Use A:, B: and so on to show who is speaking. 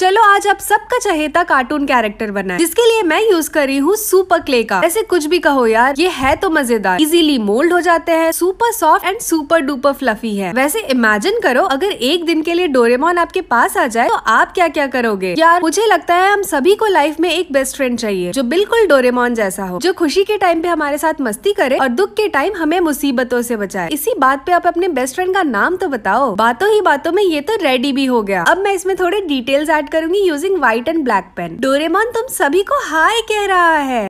A: चलो आज आप सबका चहेता कार्टून कैरेक्टर बना है जिसके लिए मैं यूज कर रही हूँ सुपर क्ले का ऐसे कुछ भी कहो यार ये है तो मजेदार इजीली मोल्ड हो जाते हैं super soft and super duper fluffy है वैसे इमेजिन करो अगर एक दिन के लिए डोरेमोन आपके पास आ जाए तो आप क्या क्या करोगे यार मुझे लगता है हम सभी को लाइफ में एक बेस्ट फ्रेंड चाहिए जो बिल्कुल डोरेमोन जैसा हो जो खुशी के टाइम पे हमारे साथ मस्ती करे और दुख के टाइम हमें मुसीबतों से बचाए इसी बात पे आप अपने बेस्ट फ्रेंड का नाम तो बताओ बातों ही बातों में ये तो रेडी भी हो गया अब मैं इसमें थोड़े डिटेल्स एड करूंगी using white and black pen Doraemon तुम सभी को हाय कह रहा है